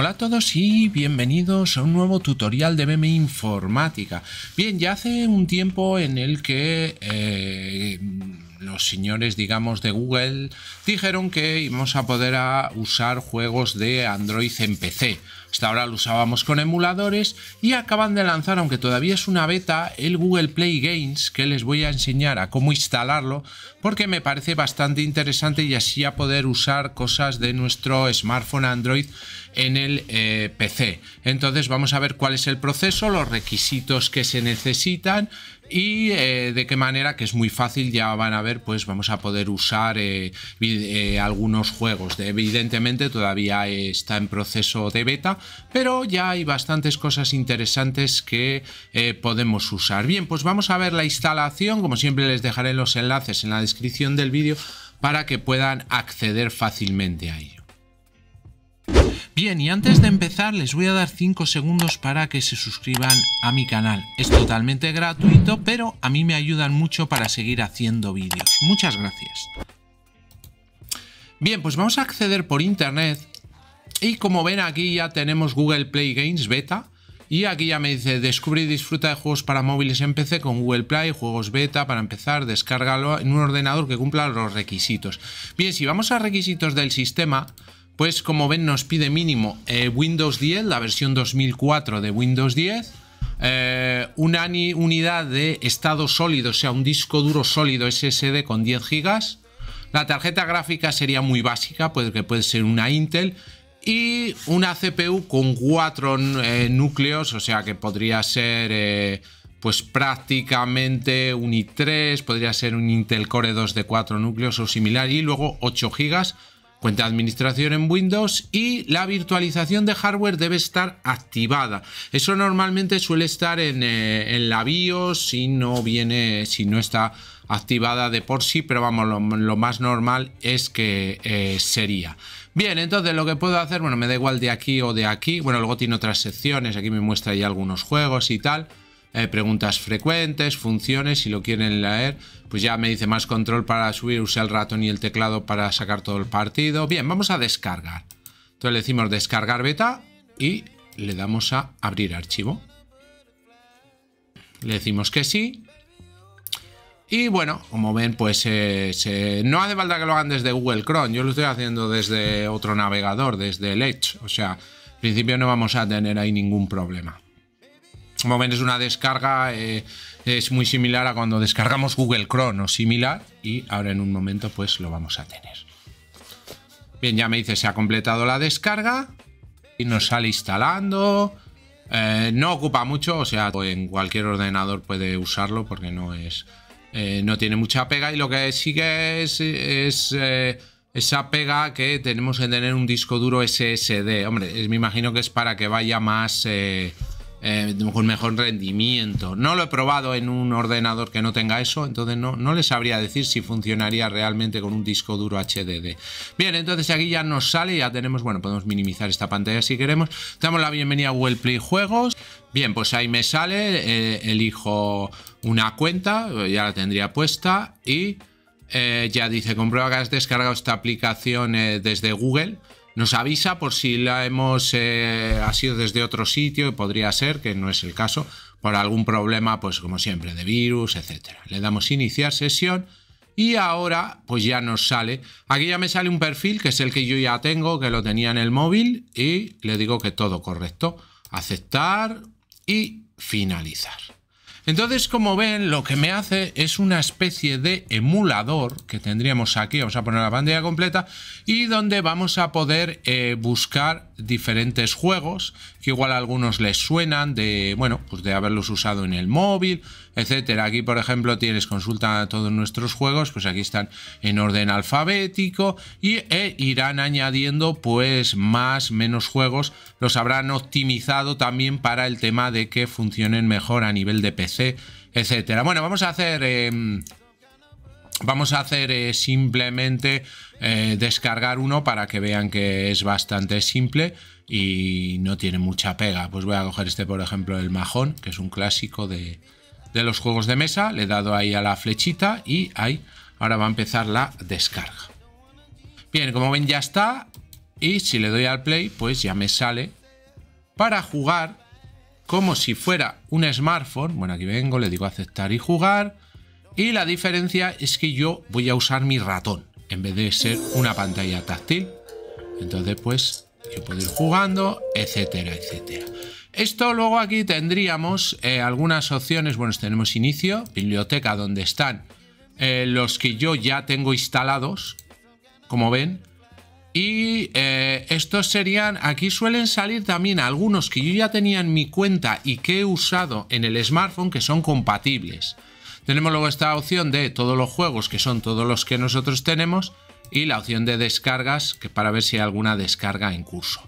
Hola a todos y bienvenidos a un nuevo tutorial de Meme Informática. Bien, ya hace un tiempo en el que eh, los señores, digamos, de Google dijeron que íbamos a poder usar juegos de Android en PC. Hasta ahora lo usábamos con emuladores y acaban de lanzar, aunque todavía es una beta, el Google Play Games, que les voy a enseñar a cómo instalarlo, porque me parece bastante interesante y así a poder usar cosas de nuestro smartphone Android en el eh, PC. Entonces vamos a ver cuál es el proceso, los requisitos que se necesitan y eh, de qué manera, que es muy fácil, ya van a ver, pues vamos a poder usar eh, algunos juegos. evidentemente todavía está en proceso de beta, pero ya hay bastantes cosas interesantes que podemos usar. Bien, pues vamos a ver la instalación, como siempre les dejaré los enlaces en la descripción del vídeo para que puedan acceder fácilmente ahí. Bien, y antes de empezar les voy a dar 5 segundos para que se suscriban a mi canal. Es totalmente gratuito, pero a mí me ayudan mucho para seguir haciendo vídeos. Muchas gracias. Bien, pues vamos a acceder por internet y como ven aquí ya tenemos Google Play Games Beta y aquí ya me dice descubre y disfruta de juegos para móviles en PC con Google Play, juegos beta para empezar, descárgalo en un ordenador que cumpla los requisitos. Bien, si vamos a requisitos del sistema, pues como ven nos pide mínimo eh, Windows 10, la versión 2004 de Windows 10, eh, una unidad de estado sólido, o sea, un disco duro sólido SSD con 10 GB. La tarjeta gráfica sería muy básica, pues que puede ser una Intel. Y una CPU con 4 eh, núcleos, o sea que podría ser pues prácticamente un i3, podría ser un Intel Core 2 de 4 núcleos o similar, y luego 8 GB cuenta de administración en Windows y la virtualización de hardware debe estar activada. Eso normalmente suele estar en, eh, la BIOS si no viene, si no está activada de por sí, pero vamos, lo, más normal es que eh, sería. Bien, entonces lo que puedo hacer, bueno, me da igual de aquí o de aquí. Bueno, luego tiene otras secciones, aquí me muestra ya algunos juegos y tal. Eh, preguntas frecuentes, funciones, si lo quieren leer, pues ya me dice más control para subir, usar el ratón y el teclado para sacar todo el partido. Bien, vamos a descargar. Entonces le decimos descargar beta y le damos a abrir archivo. Le decimos que sí. Y bueno, como ven, pues eh, se... no hace falta que lo hagan desde Google Chrome. Yo lo estoy haciendo desde otro navegador, desde el Edge. O sea, en principio no vamos a tener ahí ningún problema. Como ven es una descarga, eh, es muy similar a cuando descargamos Google Chrome o similar y ahora en un momento pues lo vamos a tener. Bien, ya me dice se ha completado la descarga y nos sale instalando. Eh, no ocupa mucho, o sea, en cualquier ordenador puede usarlo porque no es... Eh, no tiene mucha pega y lo que sigue es, es esa pega que tenemos que tener un disco duro SSD. Hombre, me imagino que es para que vaya más con eh, mejor rendimiento. No lo he probado en un ordenador que no tenga eso, entonces no, no sabría decir si funcionaría realmente con un disco duro HDD. Bien, entonces aquí ya nos sale, ya tenemos, bueno, podemos minimizar esta pantalla si queremos. Damos la bienvenida a Play Juegos. Bien, pues ahí me sale, eh, elijo una cuenta, ya la tendría puesta y eh, ya dice, comprueba que has descargado esta aplicación desde Google. Nos avisa por si la hemos eh, ha sido desde otro sitio, podría ser, que no es el caso, por algún problema, pues como siempre, de virus, etc. Le damos iniciar sesión y ahora pues ya nos sale. Aquí ya me sale un perfil que es el que yo ya tengo, que lo tenía en el móvil y le digo que todo correcto. Aceptar y finalizar. Entonces, como ven, lo que me hace es una especie de emulador que tendríamos aquí, vamos a poner la pantalla completa, y donde vamos a poder eh, buscar diferentes juegos, que igual a algunos les suenan de, bueno, pues de haberlos usado en el móvil, etcétera. Aquí, por ejemplo, tienes consulta a todos nuestros juegos, pues aquí están en orden alfabético y e irán añadiendo pues más, menos juegos. Los habrán optimizado también para el tema de que funcionen mejor a nivel de PC, etcétera. Bueno, vamos a hacer... Em, vamos a hacer eh, simplemente eh, descargar uno para que vean que es bastante simple y no tiene mucha pega. Pues voy a coger este, por ejemplo, el majón, que es un clásico de, de los juegos de mesa, le he dado ahí a la flechita y ahí ahora va a empezar la descarga. Bien, como ven ya está y si le doy al play pues ya me sale para jugar como si fuera un smartphone. Bueno, aquí vengo, le digo aceptar y jugar y la diferencia es que yo voy a usar mi ratón en vez de ser una pantalla táctil. Entonces pues yo puedo ir jugando, etcétera, etcétera. Esto luego aquí tendríamos eh, algunas opciones. Bueno, tenemos inicio, biblioteca donde están eh, los que yo ya tengo instalados, como ven. Y eh, estos serían, aquí suelen salir también algunos que yo ya tenía en mi cuenta y que he usado en el smartphone que son compatibles. Tenemos luego esta opción de todos los juegos, que son todos los que nosotros tenemos, y la opción de descargas, que para ver si hay alguna descarga en curso.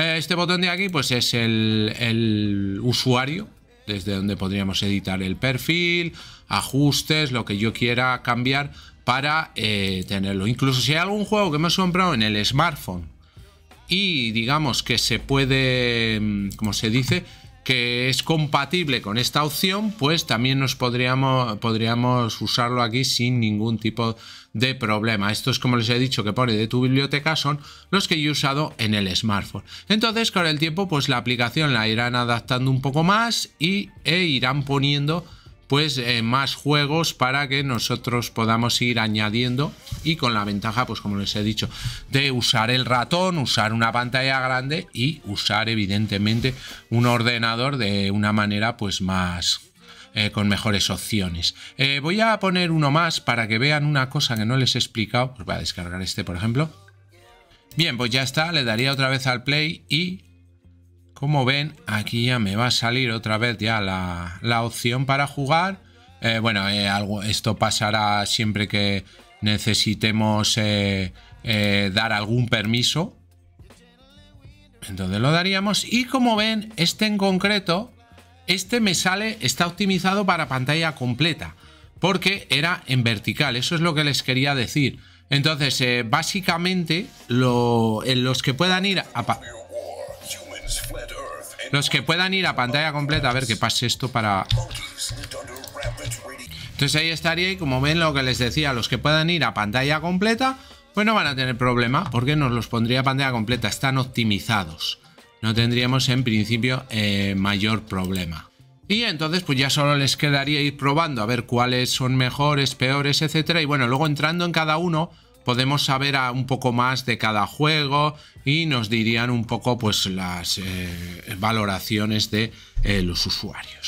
Eh, este botón de aquí pues es el, usuario, desde donde podríamos editar el perfil, ajustes, lo que yo quiera cambiar para eh, tenerlo. Incluso si hay algún juego que me he comprado en el smartphone y digamos que se puede, mm, como se dice, que es compatible con esta opción, pues también nos podríamos, podríamos usarlo aquí sin ningún tipo de problema. Estos, como les he dicho, que pone de tu biblioteca son los que yo he usado en el smartphone. Entonces, con el tiempo, pues la aplicación la irán adaptando un poco más y e irán poniendo pues eh, más juegos para que nosotros podamos ir añadiendo y con la ventaja, pues como les he dicho, de usar el ratón, usar una pantalla grande y usar evidentemente un ordenador de una manera pues más, eh, con mejores opciones. Eh, voy a poner uno más para que vean una cosa que no les he explicado. Pues voy a descargar este, por ejemplo. Bien, pues ya está, le daría otra vez al play y como ven, aquí ya me va a salir otra vez ya la, opción para jugar. Eh, bueno, eh, algo, esto pasará siempre que necesitemos eh, dar algún permiso. Entonces lo daríamos. Y como ven, este en concreto, este me sale, está optimizado para pantalla completa. Porque era en vertical, eso es lo que les quería decir. Entonces, básicamente, en los que puedan ir a los que puedan ir a pantalla completa a ver que pase esto para... Entonces ahí estaría y como ven lo que les decía, los que puedan ir a pantalla completa, pues no van a tener problema porque nos los pondría a pantalla completa, están optimizados. No tendríamos en principio eh, mayor problema. Y entonces pues ya solo les quedaría ir probando a ver cuáles son mejores, peores, etcétera. Y bueno, luego entrando en cada uno, podemos saber un poco más de cada juego y nos dirían un poco pues las eh, valoraciones de eh, los usuarios.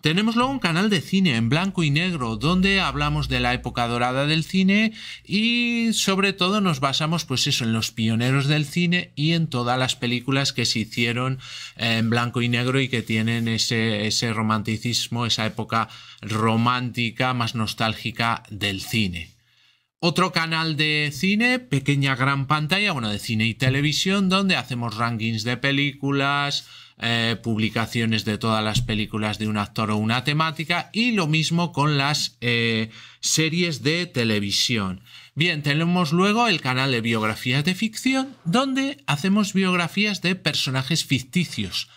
Tenemos luego un canal de cine en blanco y negro donde hablamos de la época dorada del cine y sobre todo nos basamos pues eso en los pioneros del cine y en todas las películas que se hicieron en blanco y negro y que tienen ese, ese romanticismo, esa época romántica más nostálgica del cine. Otro canal de cine, pequeña gran pantalla, bueno, de cine y televisión, donde hacemos rankings de películas, eh, publicaciones de todas las películas de un actor o una temática, y lo mismo con las eh, series de televisión. Bien, tenemos luego el canal de biografías de ficción, donde hacemos biografías de personajes ficticios,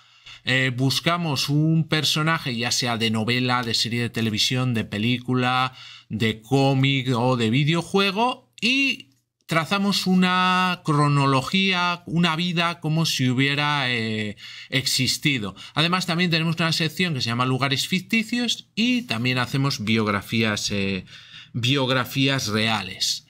eh, buscamos un personaje, ya sea de novela, de serie de televisión, de película, de cómic o de videojuego, y trazamos una cronología, una vida como si hubiera eh, existido. Además también tenemos una sección que se llama lugares ficticios y también hacemos biografías, eh, biografías reales.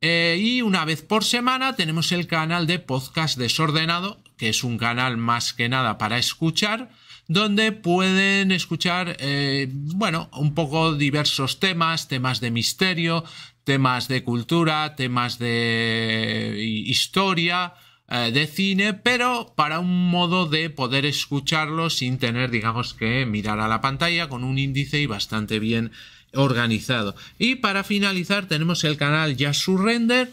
y una vez por semana tenemos el canal de podcast desordenado que es un canal más que nada para escuchar, donde pueden escuchar, eh, bueno, un poco diversos temas, temas de misterio, temas de cultura, temas de eh, historia, eh, de cine, pero para un modo de poder escucharlo sin tener, digamos, que mirar a la pantalla con un índice y bastante bien organizado. Y para finalizar tenemos el canal Ya Surrender,